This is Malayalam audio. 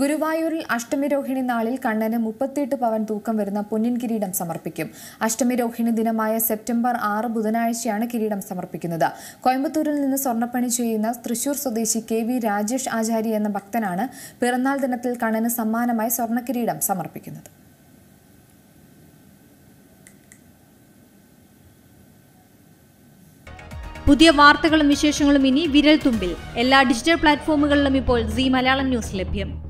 ഗുരുവായൂരിൽ അഷ്ടമി രോഹിണി നാളിൽ കണ്ണന് മുപ്പത്തിയെട്ട് പവൻ തൂക്കം വരുന്ന പൊന്നിൻ കിരീടം സമർപ്പിക്കും അഷ്ടമി രോഹിണി ദിനമായ സെപ്റ്റംബർ ആറ് ബുധനാഴ്ചയാണ് കിരീടം സമർപ്പിക്കുന്നത് കോയമ്പത്തൂരിൽ നിന്ന് സ്വർണ്ണപ്പണി ചെയ്യുന്ന തൃശൂർ സ്വദേശി കെ വി രാജേഷ് ആചാരി എന്ന ഭക്തനാണ് പിറന്നാൾ ദിനത്തിൽ കണ്ണന് സമ്മാനമായി സ്വർണ്ണക്കിരീടം സമർപ്പിക്കുന്നത് പുതിയ വാർത്തകളും വിശേഷങ്ങളും ഇനി വിരൽ തുമ്പിൽ എല്ലാ ഡിജിറ്റൽ പ്ലാറ്റ്ഫോമുകളിലും ഇപ്പോൾ സി മലയാളം ന്യൂസ് ലഭ്യം